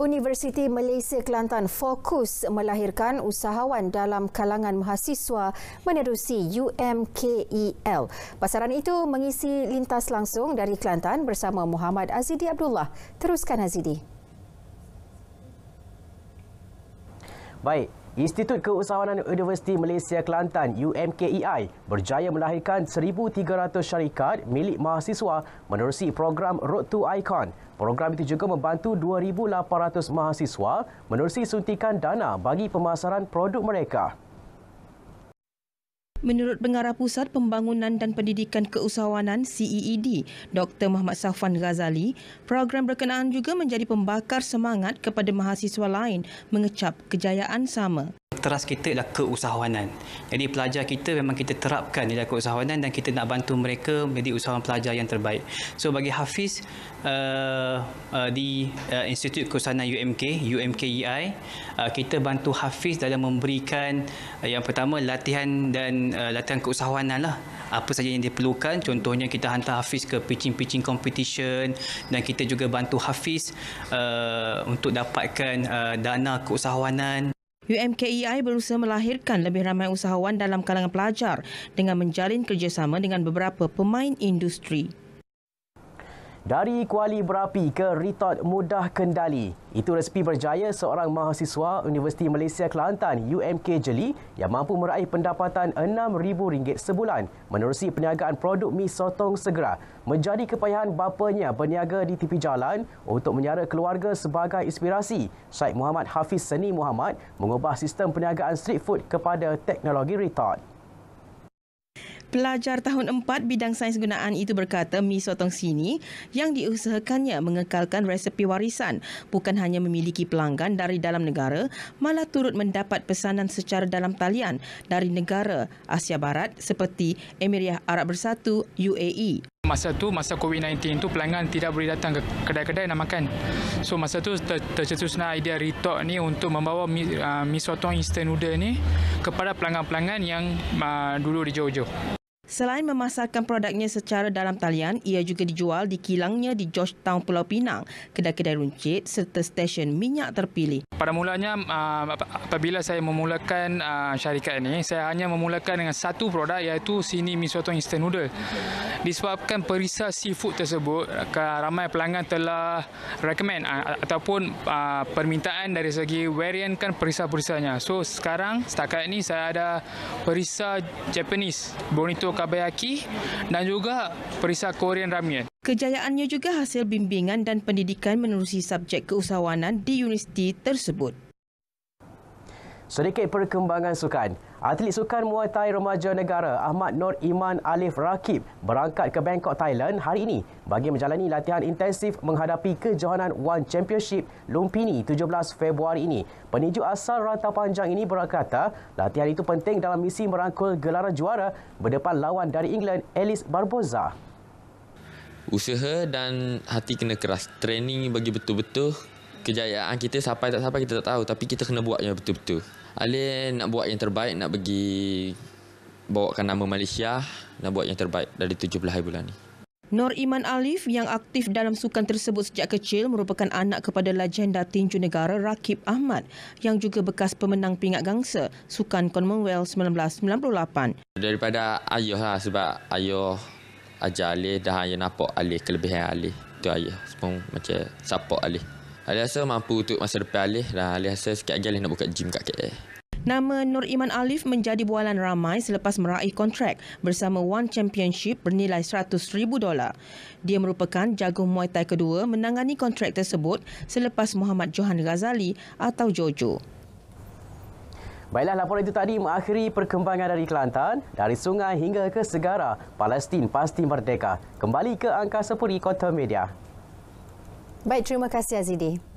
Universiti Malaysia Kelantan fokus melahirkan usahawan dalam kalangan mahasiswa menerusi UMKEL. Pasaran itu mengisi lintas langsung dari Kelantan bersama Muhammad Azidi Abdullah. Teruskan Azidi. Baik, Institut Keusahawanan Universiti Malaysia Kelantan UMKEI berjaya melahirkan 1300 syarikat milik mahasiswa menerusi program Road to Icon. Program itu juga membantu 2800 mahasiswa menerusi suntikan dana bagi pemasaran produk mereka. Menurut Pengarah Pusat Pembangunan dan Pendidikan Keusahawanan CEED, Dr. Muhammad Safwan Ghazali, program berkenaan juga menjadi pembakar semangat kepada mahasiswa lain mengecap kejayaan sama teras kita adalah keusahawanan. Jadi pelajar kita memang kita terapkan nilai keusahawanan dan kita nak bantu mereka menjadi usahawan pelajar yang terbaik. So bagi Hafiz uh, uh, di uh, Institut Keusahawanan UMK, UMKEI, uh, kita bantu Hafiz dalam memberikan uh, yang pertama latihan dan uh, latihan keusahawanan lah apa saja yang diperlukan contohnya kita hantar Hafiz ke pitching-pitching competition dan kita juga bantu Hafiz uh, untuk dapatkan uh, dana keusahawanan UMKEI berusaha melahirkan lebih ramai usahawan dalam kalangan pelajar dengan menjalin kerjasama dengan beberapa pemain industri. Dari kuali berapi ke retort mudah kendali. Itu resipi berjaya seorang mahasiswa Universiti Malaysia Kelantan UMK Jeli yang mampu meraih pendapatan RM6,000 sebulan menerusi perniagaan produk mie sotong segera. Menjadi kepayahan bapanya berniaga di tepi jalan untuk menyara keluarga sebagai inspirasi. Syed Muhammad Hafiz Seni Muhammad mengubah sistem perniagaan street food kepada teknologi retort pelajar tahun 4 bidang sains gunaan itu berkata mi sotong sini yang diusahakannya mengekalkan resepi warisan bukan hanya memiliki pelanggan dari dalam negara malah turut mendapat pesanan secara dalam talian dari negara Asia Barat seperti Emiriah Arab Bersatu UAE masa tu masa COVID-19 tu pelanggan tidak boleh datang ke kedai-kedai nak makan. So masa tu ter- tercetuslah idea Retok ni untuk membawa mi, uh, mi sotong instant noodle ni kepada pelanggan-pelanggan yang uh, dulu di jauh Selain memasarkan produknya secara dalam talian, ia juga dijual di kilangnya di Georgetown Pulau Pinang, kedai-kedai runcit serta stesen minyak terpilih. Pada mulanya, ah, apabila saya memulakan ah, syarikat ini, saya hanya memulakan dengan satu produk iaitu sini mi soto instant noodle. Disebabkan perisa seafood tersebut, ramai pelanggan telah recommend ah, ataupun permintaan dari segi variankan perisa-perisanya. So sekarang, setakat ini saya ada perisa Japanese, bonito Kabayaki dan juga Perisa Korean Ramyun. Kejayaannya juga hasil bimbingan dan pendidikan menerusi subjek keusahawanan di universiti tersebut. Sedikit perkembangan sukan. Atlet sukan Muay Thai remaja negara Ahmad Nur Iman Alif Rakib berangkat ke Bangkok, Thailand hari ini bagi menjalani latihan intensif menghadapi kejohanan One Championship Lumpini 17 Februari ini. Peniju asal rata panjang ini berkata latihan itu penting dalam misi merangkul gelaran juara berdepan lawan dari England, Alice Barboza. Usaha dan hati kena keras. Training bagi betul-betul kejayaan kita sampai tak sampai kita tak tahu tapi kita kena buat yang betul-betul Alin nak buat yang terbaik nak bagi bawakan nama Malaysia nak buat yang terbaik dari 17 bulan ni Nur Iman Alif yang aktif dalam sukan tersebut sejak kecil merupakan anak kepada legenda tinju negara Rakib Ahmad yang juga bekas pemenang pingat gangsa Sukan Commonwealth 1998. Daripada ayah lah sebab ayah ajar Alif dan ayah nampak Alif kelebihan Alif. Itu ayah semua macam support Alif. Alih rasa mampu untuk masa depan Alih dan lah. Alih rasa sikit lagi nak buka gym kat KL. Nama Nur Iman Alif menjadi bualan ramai selepas meraih kontrak bersama One Championship bernilai $100,000. Dia merupakan jagung Muay Thai kedua menangani kontrak tersebut selepas Muhammad Johan Ghazali atau Jojo. Baiklah laporan itu tadi mengakhiri perkembangan dari Kelantan dari sungai hingga ke segara Palestin pasti merdeka kembali ke angkasa puri kota media. Baik, terima kasih Azidi.